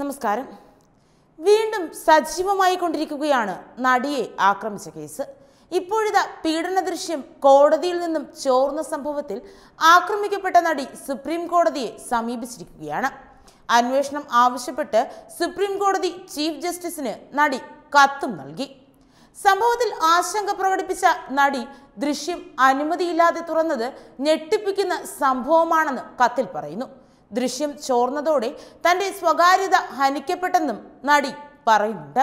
നമസ്കാരം വീണ്ടും സജീവമായി കൊണ്ടിരിക്കുകയാണ് നടിയെ ആക്രമിച്ച കേസ് ഇപ്പോഴിതാ പീഡന ദൃശ്യം കോടതിയിൽ നിന്നും ചോർന്ന സംഭവത്തിൽ ആക്രമിക്കപ്പെട്ട നടി സുപ്രീം കോടതിയെ സമീപിച്ചിരിക്കുകയാണ് അന്വേഷണം ആവശ്യപ്പെട്ട് സുപ്രീം കോടതി ചീഫ് ജസ്റ്റിസിന് നടി കത്തും നൽകി സംഭവത്തിൽ ആശങ്ക പ്രകടിപ്പിച്ച നടി ദൃശ്യം അനുമതിയില്ലാതെ തുറന്നത് ഞെട്ടിപ്പിക്കുന്ന സംഭവമാണെന്ന് കത്തിൽ പറയുന്നു ദൃശ്യം ചോർന്നതോടെ തൻ്റെ സ്വകാര്യത ഹനിക്കപ്പെട്ടെന്നും നടി പറയുന്നുണ്ട്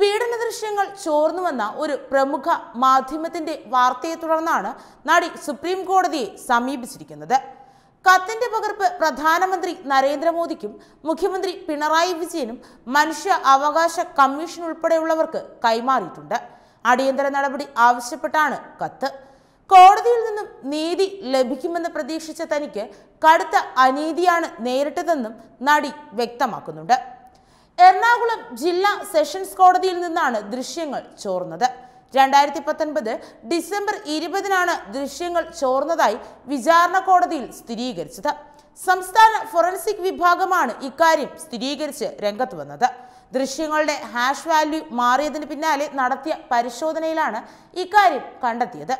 പീഡന ദൃശ്യങ്ങൾ ചോർന്നുവന്ന ഒരു പ്രമുഖ മാധ്യമത്തിന്റെ വാർത്തയെ തുടർന്നാണ് നടി സുപ്രീം കോടതിയെ സമീപിച്ചിരിക്കുന്നത് കത്തിന്റെ പകർപ്പ് പ്രധാനമന്ത്രി നരേന്ദ്രമോദിക്കും മുഖ്യമന്ത്രി പിണറായി വിജയനും മനുഷ്യ അവകാശ കമ്മീഷൻ ഉൾപ്പെടെയുള്ളവർക്ക് കൈമാറിയിട്ടുണ്ട് അടിയന്തര നടപടി ആവശ്യപ്പെട്ടാണ് കത്ത് കോടതിയിൽ നിന്നും നീതി ലഭിക്കുമെന്ന് പ്രതീക്ഷിച്ച തനിക്ക് കടുത്ത അനീതിയാണ് നേരിട്ടതെന്നും നടി വ്യക്തമാക്കുന്നുണ്ട് എറണാകുളം ജില്ലാ സെഷൻസ് കോടതിയിൽ നിന്നാണ് ദൃശ്യങ്ങൾ ചോർന്നത് രണ്ടായിരത്തി പത്തൊൻപത് ഡിസംബർ ഇരുപതിനാണ് ദൃശ്യങ്ങൾ ചോർന്നതായി വിചാരണ കോടതിയിൽ സ്ഥിരീകരിച്ചത് സംസ്ഥാന ഫോറൻസിക് വിഭാഗമാണ് ഇക്കാര്യം സ്ഥിരീകരിച്ച് രംഗത്ത് വന്നത് ദൃശ്യങ്ങളുടെ ഹാഷ് വാല്യൂ മാറിയതിന് പിന്നാലെ നടത്തിയ പരിശോധനയിലാണ് ഇക്കാര്യം കണ്ടെത്തിയത്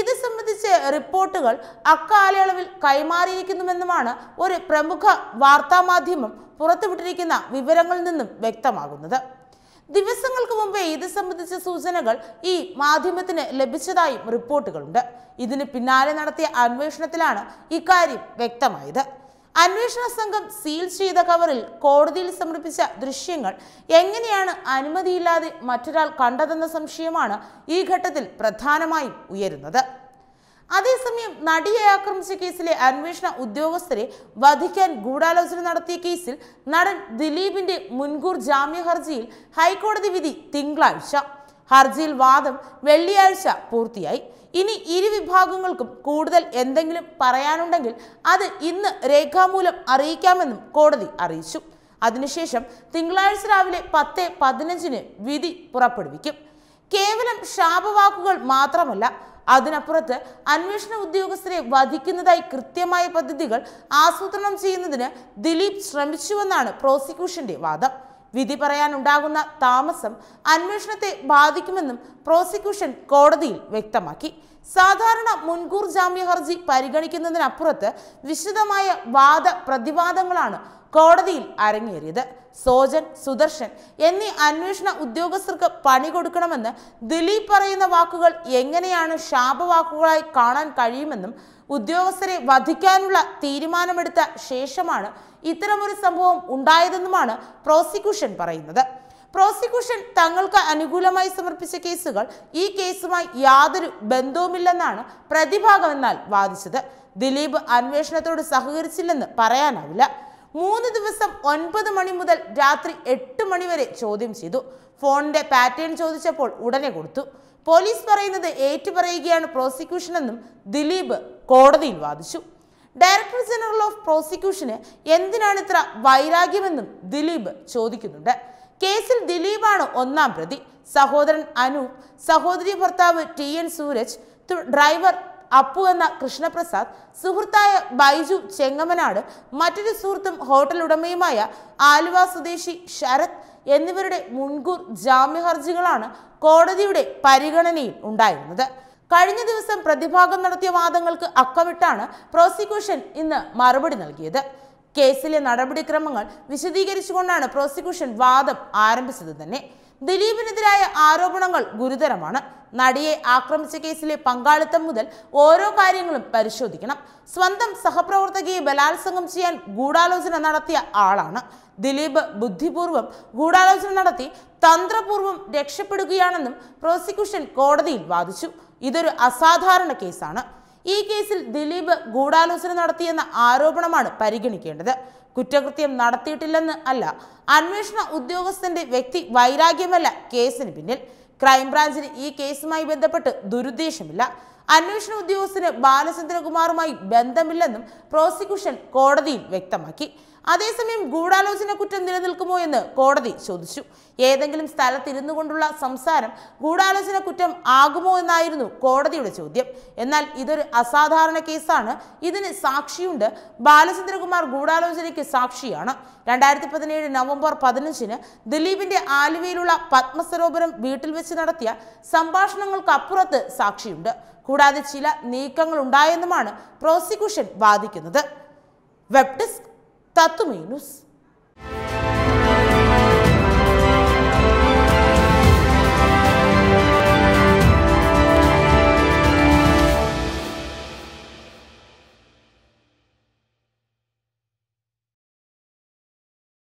ഇത് സംബന്ധിച്ച് റിപ്പോർട്ടുകൾ അക്കാലയളവിൽ കൈമാറിയിരിക്കുന്നുവെന്നുമാണ് ഒരു പ്രമുഖ വാർത്താമാധ്യമം പുറത്തുവിട്ടിരിക്കുന്ന വിവരങ്ങളിൽ നിന്നും വ്യക്തമാകുന്നത് ദിവസങ്ങൾക്ക് മുമ്പേ ഇത് സംബന്ധിച്ച സൂചനകൾ ഈ മാധ്യമത്തിന് ലഭിച്ചതായും റിപ്പോർട്ടുകളുണ്ട് ഇതിന് പിന്നാലെ നടത്തിയ അന്വേഷണത്തിലാണ് ഇക്കാര്യം വ്യക്തമായത് അന്വേഷണ സംഘം സീൽ ചെയ്ത കവറിൽ കോടതിയിൽ സമർപ്പിച്ച ദൃശ്യങ്ങൾ എങ്ങനെയാണ് അനുമതിയില്ലാതെ മറ്റൊരാൾ കണ്ടതെന്ന സംശയമാണ് ഈ ഘട്ടത്തിൽ പ്രധാനമായും ഉയരുന്നത് അതേസമയം നടിയെ ആക്രമിച്ച കേസിലെ അന്വേഷണ ഉദ്യോഗസ്ഥരെ വധിക്കാൻ ഗൂഢാലോചന നടത്തിയ കേസിൽ നടൻ ദിലീപിന്റെ മുൻകൂർ ജാമ്യ ഹർജിയിൽ ഹൈക്കോടതി വിധി തിങ്കളാഴ്ച ഹർജിയിൽ വാദം വെള്ളിയാഴ്ച പൂർത്തിയായി ഇനി ഇരു വിഭാഗങ്ങൾക്കും കൂടുതൽ എന്തെങ്കിലും പറയാനുണ്ടെങ്കിൽ അത് ഇന്ന് രേഖാമൂലം അറിയിക്കാമെന്നും കോടതി അറിയിച്ചു അതിനുശേഷം തിങ്കളാഴ്ച രാവിലെ പത്ത് പതിനഞ്ചിന് വിധി പുറപ്പെടുവിക്കും കേവലം ശാപവാക്കുകൾ മാത്രമല്ല അതിനപ്പുറത്ത് അന്വേഷണ ഉദ്യോഗസ്ഥരെ വധിക്കുന്നതായി കൃത്യമായ പദ്ധതികൾ ആസൂത്രണം ചെയ്യുന്നതിന് ദിലീപ് ശ്രമിച്ചുവെന്നാണ് പ്രോസിക്യൂഷന്റെ വാദം വിധി പറയാനുണ്ടാകുന്ന താമസം അന്വേഷണത്തെ ബാധിക്കുമെന്നും പ്രോസിക്യൂഷൻ കോടതിയിൽ വ്യക്തമാക്കി സാധാരണ മുൻകൂർ ജാമ്യ ഹർജി പരിഗണിക്കുന്നതിനപ്പുറത്ത് വിശദമായ വാദ പ്രതിവാദങ്ങളാണ് കോടതിയിൽ അരങ്ങേറിയത് സോജൻ സുദർശൻ എന്നീ അന്വേഷണ ഉദ്യോഗസ്ഥർക്ക് പണി കൊടുക്കണമെന്ന് ദിലീപ് പറയുന്ന വാക്കുകൾ എങ്ങനെയാണ് ശാപവാക്കുകളായി കാണാൻ കഴിയുമെന്നും ഉദ്യോഗസ്ഥരെ വധിക്കാനുള്ള തീരുമാനമെടുത്ത ശേഷമാണ് ഇത്തരമൊരു സംഭവം ഉണ്ടായതെന്നുമാണ് പ്രോസിക്യൂഷൻ പറയുന്നത് പ്രോസിക്യൂഷൻ തങ്ങൾക്ക് അനുകൂലമായി സമർപ്പിച്ച കേസുകൾ ഈ കേസുമായി യാതൊരു ബന്ധവുമില്ലെന്നാണ് പ്രതിഭാഗമെന്നാൽ വാദിച്ചത് ദിലീപ് അന്വേഷണത്തോട് സഹകരിച്ചില്ലെന്ന് പറയാനാവില്ല മൂന്ന് ദിവസം ഒൻപത് മണി മുതൽ രാത്രി എട്ട് മണി വരെ ചോദ്യം ചെയ്തു ഫോണിന്റെ പാറ്റേൺ ചോദിച്ചപ്പോൾ ഉടനെ കൊടുത്തു പോലീസ് പറയുന്നത് ഏറ്റുപറയുകയാണ് പ്രോസിക്യൂഷനെന്നും ദിലീപ് കോടതിയിൽ വാദിച്ചു ഡയറക്ടർ ജനറൽ ഓഫ് പ്രോസിക്യൂഷന് എന്തിനാണ് ഇത്ര വൈരാഗ്യമെന്നും ദിലീപ് ചോദിക്കുന്നുണ്ട് കേസിൽ ദിലീപാണ് ഒന്നാം പ്രതി സഹോദരൻ അനൂപ് സഹോദരി ഭർത്താവ് T N Sooraj driver Appu എന്ന കൃഷ്ണപ്രസാദ് സുഹൃത്തായ ബൈജു ചെങ്ങമനാട് മറ്റൊരു സുഹൃത്തും ഹോട്ടൽ ഉടമയുമായ ആലുവ സ്വദേശി ശരത് എന്നിവരുടെ മുൻകൂർ ജാമ്യ ഹർജികളാണ് കോടതിയുടെ പരിഗണനയിൽ ഉണ്ടായിരുന്നത് കഴിഞ്ഞ ദിവസം പ്രതിഭാഗം നടത്തിയ വാദങ്ങൾക്ക് അക്കമിട്ടാണ് പ്രോസിക്യൂഷൻ ഇന്ന് മറുപടി നൽകിയത് കേസിലെ നടപടിക്രമങ്ങൾ വിശദീകരിച്ചുകൊണ്ടാണ് പ്രോസിക്യൂഷൻ വാദം ആരംഭിച്ചത് തന്നെ ദിലീപിനെതിരായ ആരോപണങ്ങൾ ഗുരുതരമാണ് നടിയെ ആക്രമിച്ച കേസിലെ പങ്കാളിത്തം മുതൽ ഓരോ കാര്യങ്ങളും പരിശോധിക്കണം സ്വന്തം സഹപ്രവർത്തകയെ ബലാത്സംഗം ചെയ്യാൻ ഗൂഢാലോചന നടത്തിയ ആളാണ് ദിലീപ് ബുദ്ധിപൂർവം ഗൂഢാലോചന നടത്തി തന്ത്രപൂർവം രക്ഷപ്പെടുകയാണെന്നും പ്രോസിക്യൂഷൻ കോടതിയിൽ വാദിച്ചു ഇതൊരു അസാധാരണ കേസാണ് ഈ കേസിൽ ദിലീപ് ഗൂഢാലോചന നടത്തിയെന്ന ആരോപണമാണ് പരിഗണിക്കേണ്ടത് കുറ്റകൃത്യം നടത്തിയിട്ടില്ലെന്ന് അല്ല അന്വേഷണ ഉദ്യോഗസ്ഥന്റെ വ്യക്തി വൈരാഗ്യമല്ല കേസിന് പിന്നിൽ ക്രൈംബ്രാഞ്ചിന് ഈ കേസുമായി ബന്ധപ്പെട്ട് ദുരുദ്ദേശമില്ല അന്വേഷണ ഉദ്യോഗസ്ഥന് ബാലചന്ദ്രകുമാറുമായി ബന്ധമില്ലെന്നും പ്രോസിക്യൂഷൻ കോടതിയിൽ വ്യക്തമാക്കി അതേസമയം ഗൂഢാലോചന കുറ്റം നിലനിൽക്കുമോ എന്ന് കോടതി ചോദിച്ചു ഏതെങ്കിലും സ്ഥലത്തിരുന്നു കൊണ്ടുള്ള സംസാരം ഗൂഢാലോചന കുറ്റം ആകുമോ എന്നായിരുന്നു കോടതിയുടെ ചോദ്യം എന്നാൽ ഇതൊരു അസാധാരണ കേസാണ് ഇതിന് സാക്ഷിയുണ്ട് ബാലചന്ദ്രകുമാർ ഗൂഢാലോചനയ്ക്ക് സാക്ഷിയാണ് രണ്ടായിരത്തി പതിനേഴ് നവംബർ പതിനഞ്ചിന് ദിലീപിന്റെ ആലുവയിലുള്ള പത്മസരോവരം വീട്ടിൽ വെച്ച് നടത്തിയ സംഭാഷണങ്ങൾക്കപ്പുറത്ത് സാക്ഷിയുണ്ട് കൂടാതെ ചില നീക്കങ്ങൾ ഉണ്ടായെന്നുമാണ് പ്രോസിക്യൂഷൻ വാദിക്കുന്നത് വെബ് ഡെസ്ക് Tato menos